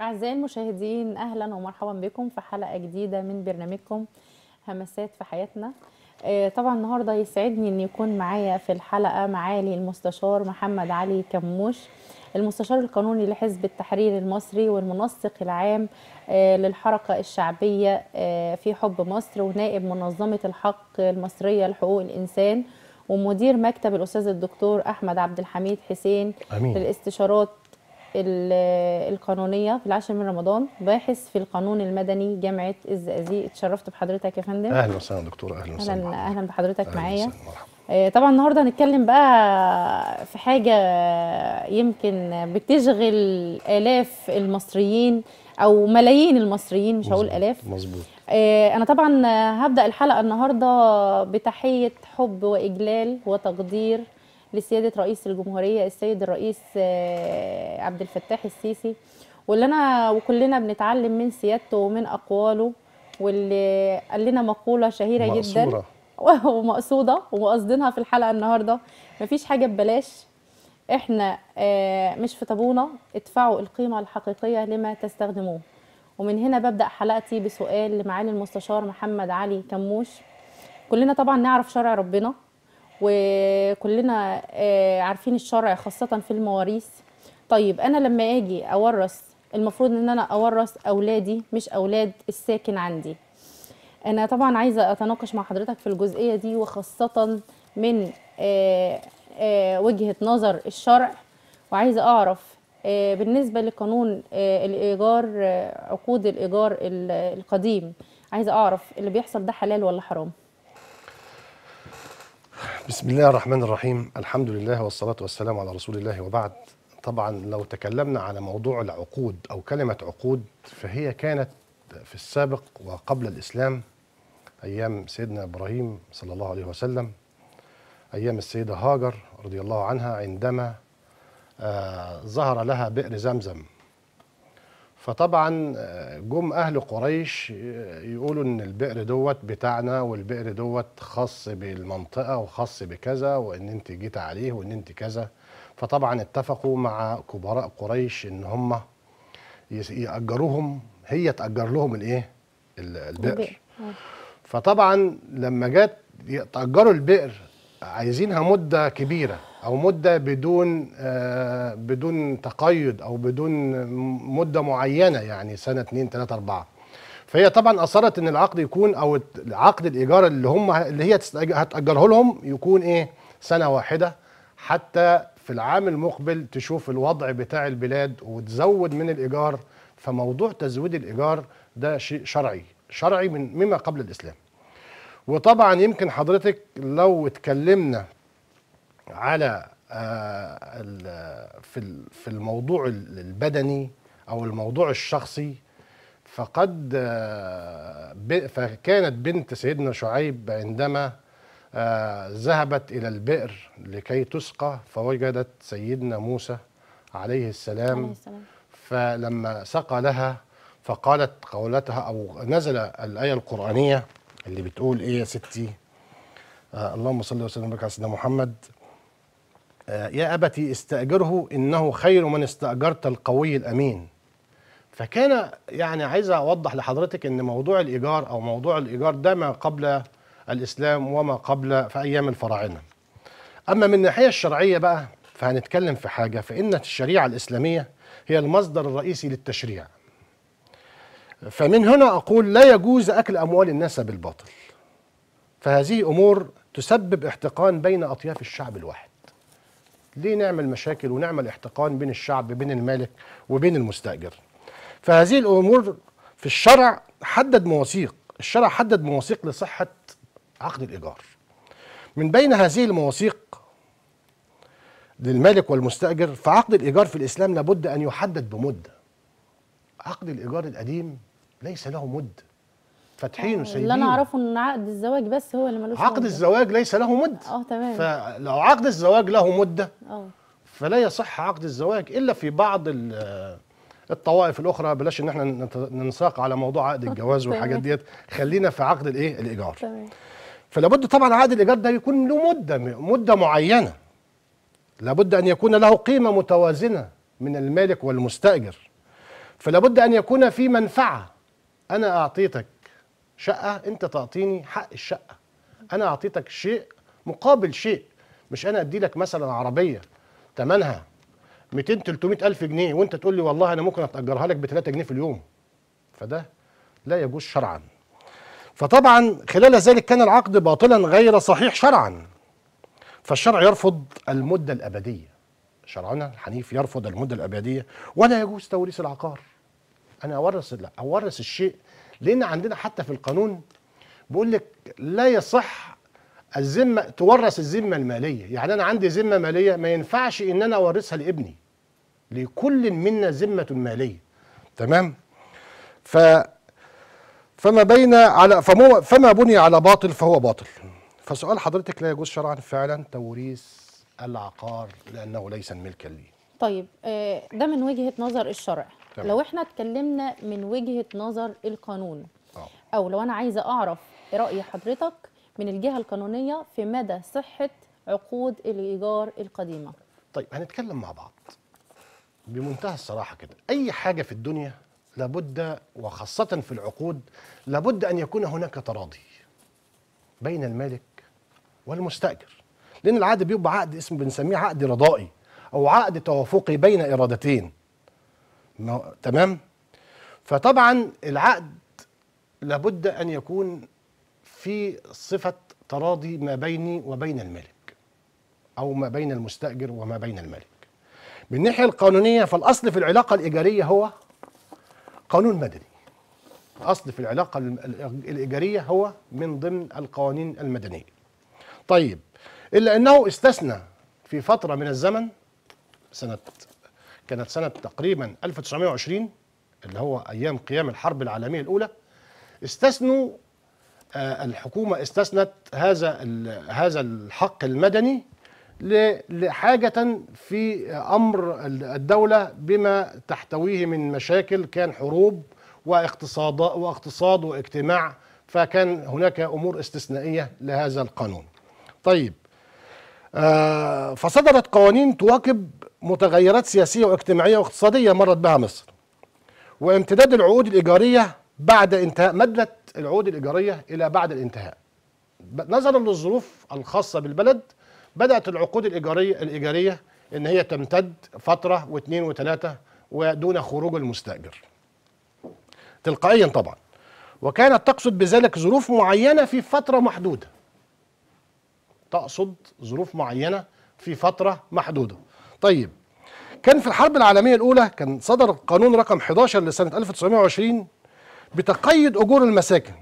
أعزائي المشاهدين أهلا ومرحبا بكم في حلقة جديدة من برنامجكم همسات في حياتنا آه، طبعا النهاردة يسعدني أن يكون معايا في الحلقة معالي المستشار محمد علي كموش المستشار القانوني لحزب التحرير المصري والمنسق العام آه، للحركة الشعبية آه، في حب مصر ونائب منظمة الحق المصرية لحقوق الإنسان ومدير مكتب الاستاذ الدكتور احمد عبد الحميد حسين أمين. للاستشارات القانونيه في العاشر من رمضان باحث في القانون المدني جامعه الزقازيق اتشرفت بحضرتك يا فندم اهلا وسهلا دكتوره اهلا وسهلا اهلا اهلا بحضرتك معايا آه، طبعا النهارده هنتكلم بقى في حاجه يمكن بتشغل الاف المصريين او ملايين المصريين مش هقول الاف مظبوط آه، انا طبعا هبدا الحلقه النهارده بتحيه حب واجلال وتقدير لسياده رئيس الجمهوريه السيد الرئيس آه، عبد الفتاح السيسي واللي انا وكلنا بنتعلم من سيادته ومن اقواله واللي قال لنا مقوله شهيره مقصورة. جدا ومقصوده ومقصدينها في الحلقه النهارده مفيش حاجه ببلاش احنا آه، مش في طابونه ادفعوا القيمه الحقيقيه لما تستخدموه ومن هنا ببدا حلقتي بسؤال لمعالي المستشار محمد علي كموش كلنا طبعا نعرف شرع ربنا وكلنا آه، عارفين الشرع خاصة في المواريث طيب أنا لما أجي أورث المفروض إن أنا أورث أولادي مش أولاد الساكن عندي أنا طبعا عايزة أتناقش مع حضرتك في الجزئية دي وخاصة من آه، آه، وجهة نظر الشرع وعايزة أعرف بالنسبة لقانون الإيجار عقود الإيجار القديم عايزة أعرف اللي بيحصل ده حلال ولا حرام بسم الله الرحمن الرحيم الحمد لله والصلاة والسلام على رسول الله وبعد طبعا لو تكلمنا على موضوع العقود أو كلمة عقود فهي كانت في السابق وقبل الإسلام أيام سيدنا إبراهيم صلى الله عليه وسلم أيام السيدة هاجر رضي الله عنها عندما آه ظهر لها بئر زمزم فطبعا آه، جم اهل قريش آه، يقولوا ان البئر دوت بتاعنا والبئر دوت خاص بالمنطقه وخاص بكذا وان انت جيت عليه وان انت كذا فطبعا اتفقوا مع كبراء قريش ان هم ياجروهم هي تاجر لهم الايه البئر آه. فطبعا لما جت تاجروا البئر عايزينها مده كبيره او مده بدون آه، بدون تقيد او بدون مده معينه يعني سنه 2 3 4 فهي طبعا اصرت ان العقد يكون او عقد الايجار اللي هم اللي هي هتاجره لهم يكون ايه سنه واحده حتى في العام المقبل تشوف الوضع بتاع البلاد وتزود من الايجار فموضوع تزويد الايجار ده شيء شرعي شرعي من مما قبل الاسلام وطبعا يمكن حضرتك لو اتكلمنا على آه، في في الموضوع البدني او الموضوع الشخصي فقد آه، فكانت بنت سيدنا شعيب عندما آه، ذهبت الى البئر لكي تسقى فوجدت سيدنا موسى عليه السلام, عليه السلام. فلما سقى لها فقالت قولتها او نزل الايه القرانيه اللي بتقول ايه يا ستي اللهم صل وسلم وبارك على سيدنا محمد آه، يا أبتي استأجره إنه خير من استأجرت القوي الأمين فكان يعني عايز أوضح لحضرتك إن موضوع الإيجار أو موضوع الإيجار ده ما قبل الإسلام وما قبل في أيام الفراعنة أما من الناحية الشرعية بقى فهنتكلم في حاجة فإن الشريعة الإسلامية هي المصدر الرئيسي للتشريع فمن هنا أقول لا يجوز أكل أموال الناس بالباطل فهذه أمور تسبب احتقان بين أطياف الشعب الواحد ليه نعمل مشاكل ونعمل احتقان بين الشعب بين المالك وبين المستأجر فهذه الأمور في الشرع حدد مواثيق الشرع حدد مواثيق لصحة عقد الإيجار من بين هذه المواثيق للمالك والمستأجر فعقد الإيجار في الإسلام لابد أن يحدد بمدة عقد الإيجار القديم ليس له مدة فاتحين وسايبين آه، اللي انا اعرفه ان عقد الزواج بس هو اللي ملوش عقد مدة. الزواج ليس له مده اه تمام فلو عقد الزواج له مده اه فلا يصح عقد الزواج الا في بعض الطوائف الاخرى بلاش ان احنا ننساق على موضوع عقد الجواز والحاجات ديت خلينا في عقد الايه الايجار تمام فلابد طبعا عقد الايجار ده يكون له مده مده معينه لابد ان يكون له قيمه متوازنه من المالك والمستاجر فلابد ان يكون في منفعه انا اعطيتك شقه انت تعطيني حق الشقه انا اعطيتك شيء مقابل شيء مش انا ادي لك مثلا عربيه ثمنها 200 300 الف جنيه وانت تقول لي والله انا ممكن اتاجرها لك ب 3 جنيه في اليوم فده لا يجوز شرعا فطبعا خلال ذلك كان العقد باطلا غير صحيح شرعا فالشرع يرفض المده الابديه شرعنا الحنيف يرفض المده الابديه ولا يجوز توريث العقار انا اورث لا اورث الشيء لان عندنا حتى في القانون بيقول لك لا يصح الذمه تورث الذمه الماليه يعني انا عندي ذمه ماليه ما ينفعش ان انا اورثها لابني لكل منا ذمه ماليه تمام ف فما بين على فما بني على باطل فهو باطل فسؤال حضرتك لا يجوز شرعا فعلا توريث العقار لانه ليس ملكا لي طيب آه، ده من وجهه نظر الشرع طبعا. لو احنا اتكلمنا من وجهه نظر القانون أوه. او لو انا عايزه اعرف راي حضرتك من الجهه القانونيه في مدى صحه عقود الايجار القديمه طيب هنتكلم مع بعض بمنتهى الصراحه كده اي حاجه في الدنيا لابد وخاصه في العقود لابد ان يكون هناك تراضي بين المالك والمستاجر لان العقد بيبقى عقد اسمه بنسميه عقد رضائي او عقد توافقي بين ارادتين تمام فطبعا العقد لابد ان يكون في صفه تراضي ما بيني وبين الملك او ما بين المستاجر وما بين الملك من الناحيه القانونيه فالاصل في العلاقه الايجاريه هو قانون مدني الاصل في العلاقه الايجاريه هو من ضمن القوانين المدنيه طيب الا انه استثنى في فتره من الزمن سنه كانت سنة تقريبا 1920 اللي هو أيام قيام الحرب العالمية الأولى استثنوا آه، الحكومة استثنت هذا هذا الحق المدني لحاجة في أمر الدولة بما تحتويه من مشاكل كان حروب واقتصاد واقتصاد واجتماع فكان هناك أمور استثنائية لهذا القانون. طيب آه، فصدرت قوانين تواكب متغيرات سياسية واجتماعية واقتصادية مرت بها مصر وامتداد العقود الإيجارية بعد انتهاء مدة العقود الإيجارية إلى بعد الانتهاء نظرا للظروف الخاصة بالبلد بدأت العقود الإيجارية الإيجارية إن هي تمتد فترة واثنين وثلاثة ودون خروج المستأجر تلقائيا طبعا وكانت تقصد بذلك ظروف معينة في فترة محدودة تقصد ظروف معينة في فترة محدودة طيب كان في الحرب العالمية الأولى كان صدر قانون رقم 11 لسنة 1920 بتقيد أجور المساكن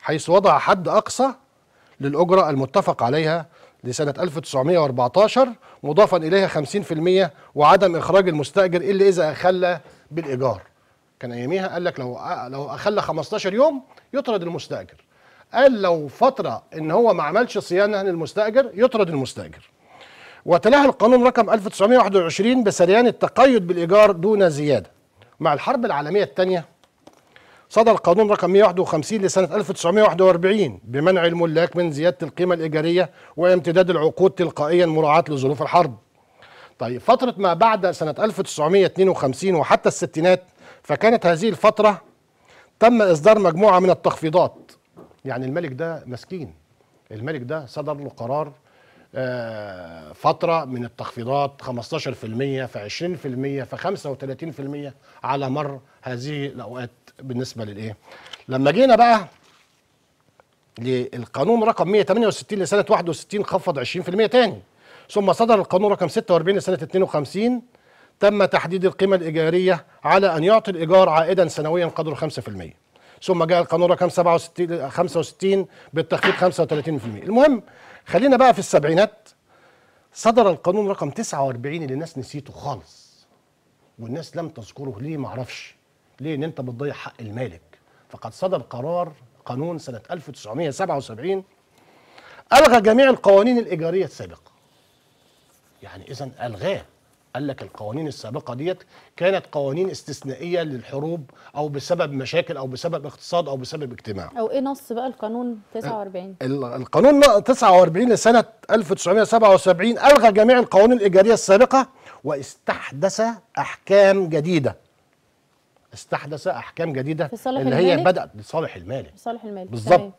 حيث وضع حد أقصى للأجرة المتفق عليها لسنة 1914 مضافا إليها 50% وعدم إخراج المستأجر إلا إذا أخلى بالإيجار كان أياميها قال لك لو لو أخلى 15 يوم يطرد المستأجر قال لو فترة إن هو ما عملش صيانة للمستأجر يطرد المستأجر وتلاها القانون رقم 1921 بسريان التقيد بالإيجار دون زيادة مع الحرب العالمية الثانية صدر القانون رقم 151 لسنة 1941 بمنع الملاك من زيادة القيمة الإيجارية وامتداد العقود تلقائيا مراعاة لظروف الحرب طيب فترة ما بعد سنة 1952 وحتى الستينات فكانت هذه الفترة تم إصدار مجموعة من التخفيضات يعني الملك ده مسكين الملك ده صدر له قرار آه، فترة من التخفيضات 15% في 20% في 35% على مر هذه الأوقات بالنسبة للإيه؟ لما جينا بقى للقانون رقم 168 لسنة 61 خفض 20% تاني ثم صدر القانون رقم 46 لسنة 52 تم تحديد القيمة الإيجارية على أن يعطي الإيجار عائدا سنويا قدره 5% ثم جاء القانون رقم 67 65 بالتخفيض 35% المهم خلينا بقى في السبعينات صدر القانون رقم 49 اللي الناس نسيته خالص والناس لم تذكره ليه معرفش ليه ان انت بتضيع حق المالك فقد صدر قرار قانون سنة 1977 ألغى جميع القوانين الإيجارية السابقة يعني إذا ألغاه قال لك القوانين السابقه ديت كانت قوانين استثنائيه للحروب او بسبب مشاكل او بسبب اقتصاد او بسبب اجتماع او ايه نص بقى القانون 49 القانون 49 لسنه 1977 الغى جميع القوانين الايجاريه السابقه واستحدث احكام جديده استحدث احكام جديده اللي هي بدات لصالح المالك لصالح المالك بالظبط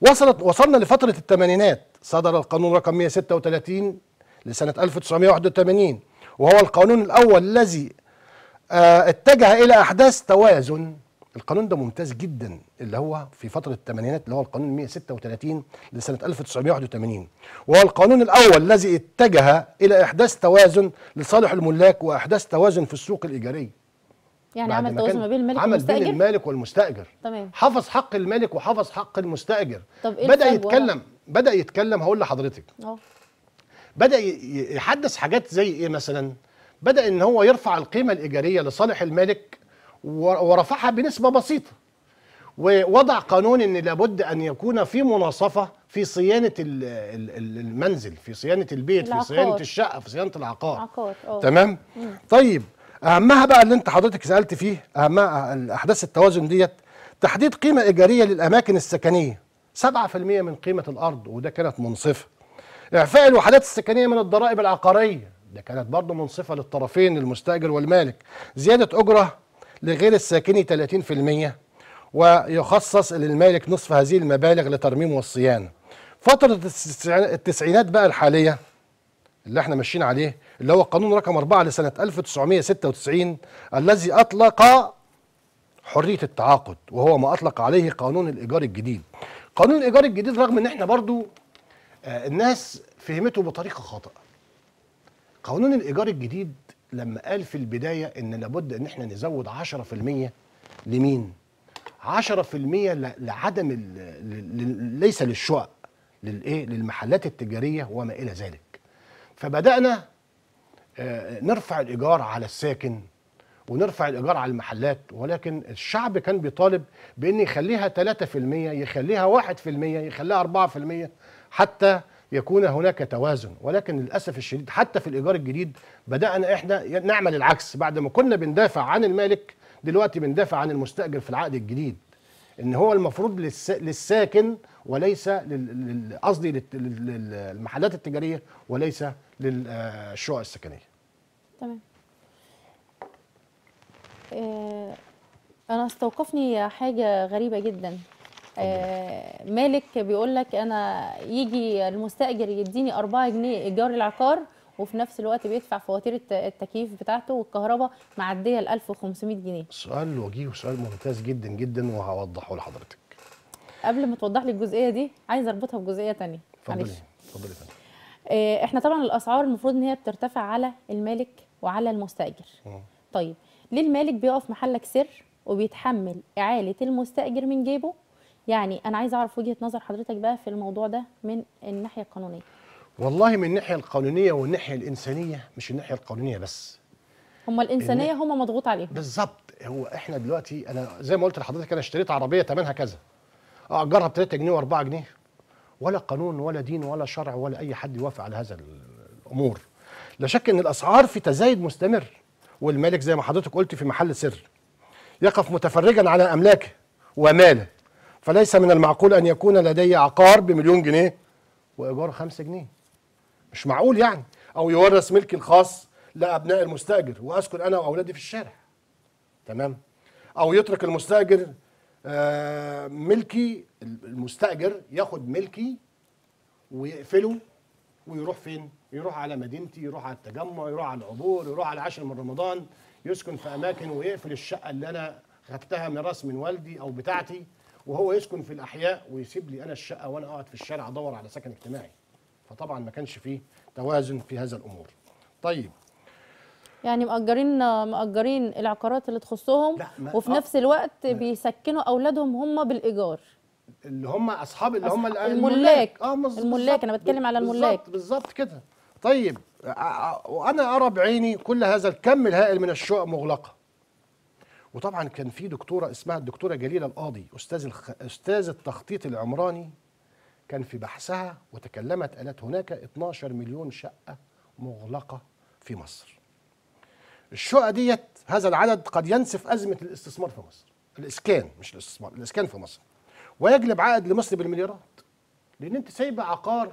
وصلت وصلنا لفتره الثمانينات صدر القانون رقم 136 لسنه 1981 وهو القانون الأول الذي آه، اتجه إلى أحداث توازن القانون ده ممتاز جدا اللي هو في فترة الثمانينات اللي هو القانون 136 لسنة 1981 وهو القانون الأول الذي اتجه إلى إحداث توازن لصالح الملاك وإحداث توازن في السوق الإيجارية يعني عمل توازن ما بين المالك عمل والمستأجر؟ بين المالك والمستأجر تمام حفظ حق المالك وحفظ حق المستأجر طب إيه بدا يتكلم بدا يتكلم هقول لحضرتك أوه. بدا يحدث حاجات زي ايه مثلا بدا ان هو يرفع القيمه الايجاريه لصالح المالك ورفعها بنسبه بسيطه ووضع قانون ان لابد ان يكون في مناصفه في صيانه المنزل في صيانه البيت العقار. في صيانه الشقه في صيانه العقار عقار. اه. تمام طيب اهمها بقى اللي انت حضرتك سالت فيه اهمها احداث التوازن ديت تحديد قيمه ايجاريه للاماكن السكنيه 7% من قيمه الارض وده كانت منصفه إعفاء الوحدات السكنية من الضرائب العقارية ده كانت برضه منصفة للطرفين المستأجر والمالك زيادة أجرة لغير الساكني 30% ويخصص للمالك نصف هذه المبالغ لترميم والصيانة فترة التسعينات بقى الحالية اللي احنا ماشيين عليه اللي هو قانون رقم 4 لسنة 1996 الذي أطلق حرية التعاقد وهو ما أطلق عليه قانون الإيجار الجديد قانون الإيجار الجديد رغم ان احنا برضو آه، الناس فهمته بطريقه خاطئه قانون الايجار الجديد لما قال في البدايه ان لابد ان احنا نزود 10% لمين 10% لعدم ليس للشقق للايه للمحلات التجاريه وما الى ذلك فبدانا آه، نرفع الايجار على الساكن ونرفع الايجار على المحلات ولكن الشعب كان بيطالب بان يخليها 3% يخليها 1% يخليها 4% حتى يكون هناك توازن ولكن للاسف الشديد حتى في الايجار الجديد بدانا احنا نعمل العكس بعد ما كنا بندافع عن المالك دلوقتي بندافع عن المستاجر في العقد الجديد ان هو المفروض للساكن وليس قصدي للمحلات التجاريه وليس للشقق السكنيه تمام آه، انا استوقفني حاجه غريبه جدا آه، مالك بيقول لك انا يجي المستاجر يديني 4 جنيه ايجار العقار وفي نفس الوقت بيدفع فواتير التكييف بتاعته والكهرباء معديه ل 1500 جنيه. سؤال وجيه وسؤال ممتاز جدا جدا وهوضحه لحضرتك. قبل ما توضح لي الجزئيه دي عايز اربطها بجزئيه ثانيه. اتفضلي اتفضلي فندم. آه، احنا طبعا الاسعار المفروض ان هي بترتفع على المالك وعلى المستاجر. م. طيب ليه المالك بيقف محلك سر وبيتحمل اعاله المستاجر من جيبه يعني انا عايز اعرف وجهه نظر حضرتك بقى في الموضوع ده من الناحيه القانونيه والله من الناحيه القانونيه والناحيه الانسانيه مش الناحيه القانونيه بس هم الانسانيه إن... هم مضغوط عليهم بالظبط هو احنا دلوقتي انا زي ما قلت لحضرتك انا اشتريت عربيه ثمنها كذا آه، اجرها ب 3 جنيه و4 جنيه ولا قانون ولا دين ولا شرع ولا اي حد يوافق على هذا الامور لا شك ان الاسعار في تزايد مستمر والمالك زي ما حضرتك قلت في محل سر يقف متفرجا على املاكه وماله فليس من المعقول أن يكون لدي عقار بمليون جنيه وإيجار خمسة جنيه مش معقول يعني أو يورث ملكي الخاص لأبناء المستأجر وأسكن أنا وأولادي في الشارع تمام أو يترك المستأجر آه، ملكي المستأجر ياخد ملكي ويقفله ويروح فين؟ يروح على مدينتي يروح على التجمع يروح على العبور يروح على العاشر من رمضان يسكن في أماكن ويقفل الشقة اللي أنا خدتها راس من والدي أو بتاعتي وهو يسكن في الاحياء ويسيب لي انا الشقه وانا اقعد في الشارع ادور على سكن اجتماعي فطبعا ما كانش فيه توازن في هذا الامور طيب يعني مأجرين مأجرين العقارات اللي تخصهم وفي آه. نفس الوقت بيسكنوا اولادهم هم بالايجار اللي هم اصحاب اللي هم الملاك اه الملاك انا بتكلم على الملاك بالظبط كده طيب آه، آه، وانا ارى بعيني كل هذا الكم الهائل من الشقق مغلقه وطبعا كان في دكتوره اسمها الدكتوره جليله القاضي استاذ الخ... استاذ التخطيط العمراني كان في بحثها وتكلمت قالت هناك 12 مليون شقه مغلقه في مصر. الشقق ديت هذا العدد قد ينسف ازمه الاستثمار في مصر، الاسكان مش الاستثمار، الاسكان في مصر. ويجلب عائد لمصر بالمليارات. لان انت سايبه عقار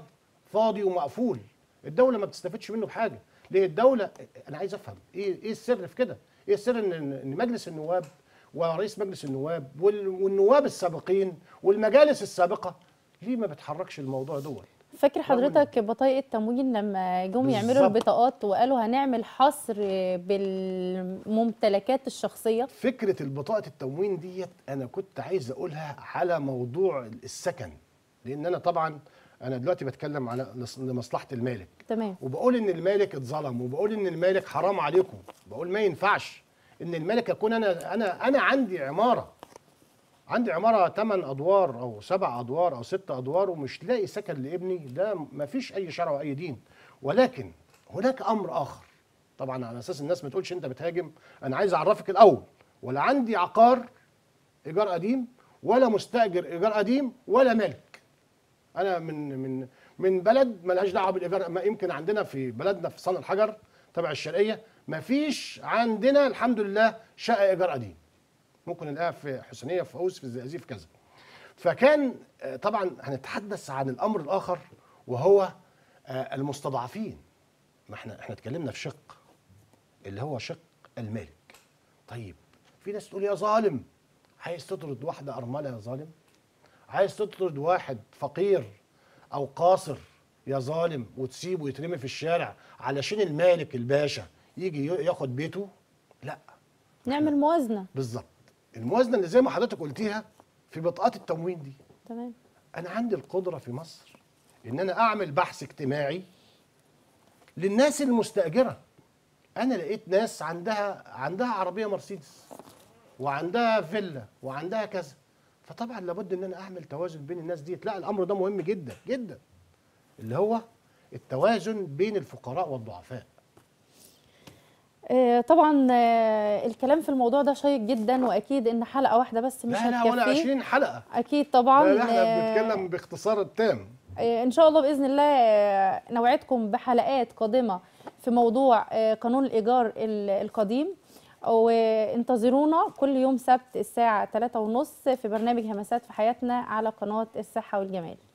فاضي ومقفول، الدوله ما بتستفدش منه بحاجه، ليه الدوله انا عايز افهم ايه ايه السر في كده؟ السر إيه ان مجلس النواب ورئيس مجلس النواب والنواب السابقين والمجالس السابقه ليه ما بتحركش الموضوع دول فاكر حضرتك بطايق التموين لما جم يعملوا البطاقات وقالوا هنعمل حصر بالممتلكات الشخصيه فكره البطاقه التموين ديت انا كنت عايز اقولها على موضوع السكن لان انا طبعا انا دلوقتي بتكلم على لمصلحه المالك تمام وبقول ان المالك اتظلم وبقول ان المالك حرام عليكم بقول ما ينفعش ان المالك اكون انا انا انا عندي عماره عندي عماره 8 ادوار او 7 ادوار او 6 ادوار ومش لاقي سكن لابني ده ما فيش اي شرع واي دين ولكن هناك امر اخر طبعا على اساس الناس ما تقولش انت بتهاجم انا عايز اعرفك الاول ولا عندي عقار ايجار قديم ولا مستاجر ايجار قديم ولا مالك انا من من من بلد ما لهاش دعوه بالايفر ما يمكن عندنا في بلدنا في صن الحجر تبع الشرقيه ما فيش عندنا الحمد لله شقه ايجار قديم ممكن نلاقيها في حسينيه في اوس في الزقازيق في كذا فكان آه، طبعا هنتحدث عن الامر الاخر وهو آه، المستضعفين ما احنا احنا اتكلمنا في شق اللي هو شق المالك طيب في ناس تقول يا ظالم عايز تطرد واحده ارمله يا ظالم عايز تطرد واحد فقير او قاصر يا ظالم وتسيبه يترمي في الشارع علشان المالك الباشا يجي ياخد بيته لا نعمل موازنه بالظبط الموازنه اللي زي ما حضرتك قلتيها في بطاقات التموين دي تمام انا عندي القدره في مصر ان انا اعمل بحث اجتماعي للناس المستاجره انا لقيت ناس عندها عندها عربيه مرسيدس وعندها فيلا وعندها كذا فطبعا لابد ان انا اعمل توازن بين الناس ديت لا الامر ده مهم جدا جدا اللي هو التوازن بين الفقراء والضعفاء آه، طبعا آه، الكلام في الموضوع ده شيق جدا واكيد ان حلقه واحده بس مش هتكفي لا ولا 20 حلقه اكيد طبعا احنا آه، بنتكلم باختصار التام ان شاء الله باذن الله نوعدكم بحلقات قادمه في موضوع قانون الايجار القديم وانتظرونا كل يوم سبت الساعة 3:30 في برنامج همسات في حياتنا على قناة الصحة والجمال